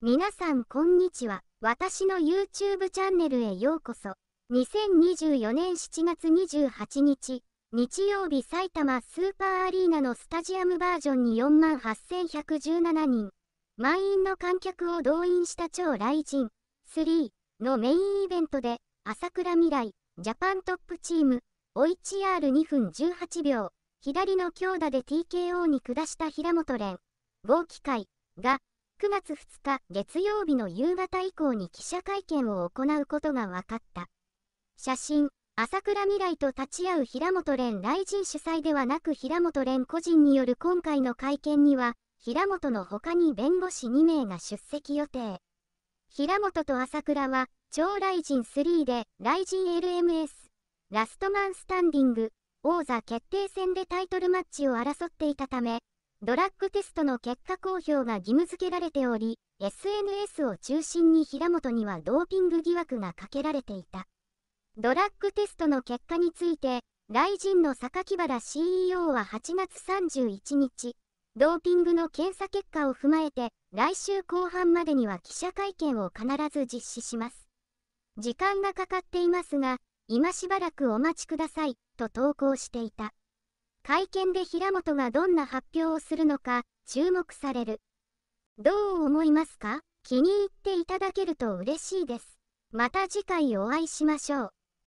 皆さんこんにちは。私の YouTube チャンネルへようこそ。2024年7月28日、日曜日埼玉スーパーアリーナのスタジアムバージョンに48,117人、満員の観客を動員した超雷神3のメインイベントで、朝倉未来、ジャパントップチーム、お1 R2 分18秒、左の強打で TKO に下した平本蓮、合機会が、9月2日月曜日の夕方以降に記者会見を行うことが分かった。写真、朝倉未来と立ち会う平本蓮来人主催ではなく平本蓮個人による今回の会見には、平本の他に弁護士2名が出席予定。平本と朝倉は、超ライジン3で、ライジン LMS、ラストマンスタンディング、王座決定戦でタイトルマッチを争っていたため、ドラッグテストの結果公表が義務付けられており、SNS を中心に平本にはドーピング疑惑がかけられていた。ドラッグテストの結果について、ライジンの榊原 CEO は8月31日、ドーピングの検査結果を踏まえて、来週後半までには記者会見を必ず実施します。時間がかかっていますが、今しばらくお待ちください、と投稿していた。会見で平本がどんな発表をするのか注目される。どう思いますか気に入っていただけると嬉しいです。また次回お会いしましょう。